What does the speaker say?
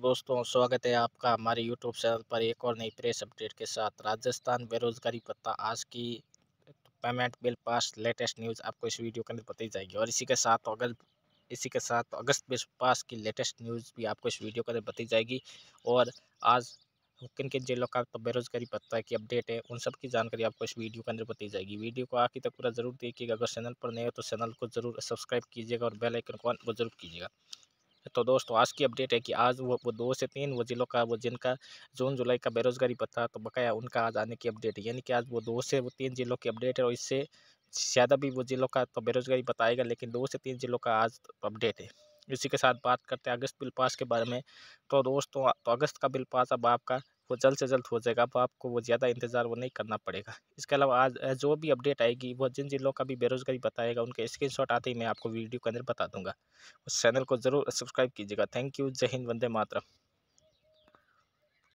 दोस्तों स्वागत है आपका हमारे यूट्यूब चैनल पर एक और नई प्रेस अपडेट के साथ राजस्थान बेरोजगारी पत्ता आज की payment bill pass latest news आपको इस वीडियो के अंदर बताई जाएगी और इसी के साथ अगल इसी के साथ अगस्त बिल पास की लेटेस्ट न्यूज़ भी आपको इस वीडियो के अंदर बताई जाएगी और आज किन किन जिलों का तो बेरोजगारी पत्ता की अपडेट है उन सब की जानकारी आपको इस वीडियो के अंदर बताई जाएगी वीडियो को आखिर तक पूरा जरूर देखिएगा अगर चैनल पर नए हो तो चैनल को जरूर सब्सक्राइब कीजिएगा और बेलाइकन को जरूर कीजिएगा तो दोस्तों तो आज की अपडेट है कि आज वो वो दो से तीन वो जिलों का वो जिनका जून जुलाई का बेरोजगारी पता तो बकाया उनका आज आने की अपडेट है यानी कि आज वो दो से वो तीन जिलों की अपडेट है और इससे ज़्यादा भी वो जिलों का तो बेरोजगारी बताएगा लेकिन दो से तीन जिलों का आज तो अपडेट है इसी के साथ बात करते हैं अगस्त बिल पास के बारे में तो दोस्तों तो अगस्त का बिल पास अब आपका वो जल्द से जल्द हो जाएगा अब आपको वो ज़्यादा इंतज़ार वो नहीं करना पड़ेगा इसके अलावा आज जो भी अपडेट आएगी वो जिन जिन लोगों का भी बेरोजगारी बताएगा उनके शॉट आते ही मैं आपको वीडियो के अंदर बता दूंगा उस चैनल को ज़रूर सब्सक्राइब कीजिएगा थैंक यू जय हिंद वंदे मातरम